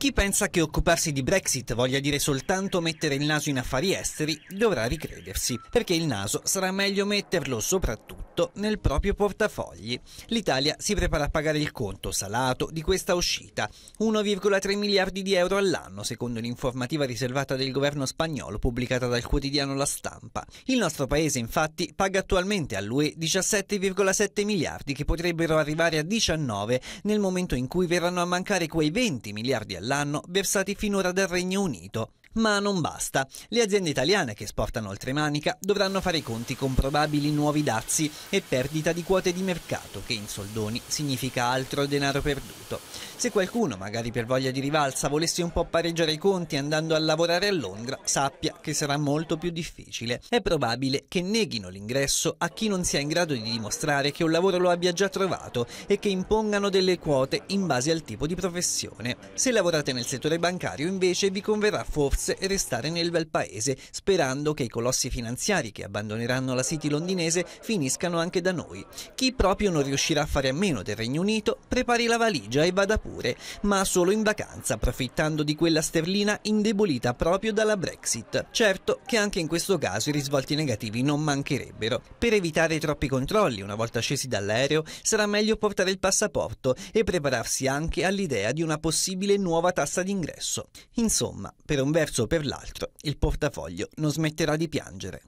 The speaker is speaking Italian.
Chi pensa che occuparsi di Brexit voglia dire soltanto mettere il naso in affari esteri dovrà ricredersi, perché il naso sarà meglio metterlo soprattutto nel proprio portafogli. L'Italia si prepara a pagare il conto salato di questa uscita, 1,3 miliardi di euro all'anno secondo un'informativa riservata del governo spagnolo pubblicata dal quotidiano La Stampa. Il nostro paese infatti paga attualmente all'UE 17,7 miliardi che potrebbero arrivare a 19 nel momento in cui verranno a mancare quei 20 miliardi all'anno all'anno versati finora dal Regno Unito. Ma non basta. Le aziende italiane che esportano oltre Manica dovranno fare i conti con probabili nuovi dazi e perdita di quote di mercato, che in soldoni significa altro denaro perduto. Se qualcuno, magari per voglia di rivalsa, volesse un po' pareggiare i conti andando a lavorare a Londra, sappia che sarà molto più difficile. È probabile che neghino l'ingresso a chi non sia in grado di dimostrare che un lavoro lo abbia già trovato e che impongano delle quote in base al tipo di professione. Se lavorate nel settore bancario, invece, vi converrà forse borse e restare nel bel paese, sperando che i colossi finanziari che abbandoneranno la City londinese finiscano anche da noi. Chi proprio non riuscirà a fare a meno del Regno Unito, prepari la valigia e vada pure, ma solo in vacanza, approfittando di quella sterlina indebolita proprio dalla Brexit. Certo che anche in questo caso i risvolti negativi non mancherebbero. Per evitare troppi controlli una volta scesi dall'aereo, sarà meglio portare il passaporto e prepararsi anche all'idea di una possibile nuova tassa d'ingresso. Insomma, per un verso verso per l'altro il portafoglio non smetterà di piangere.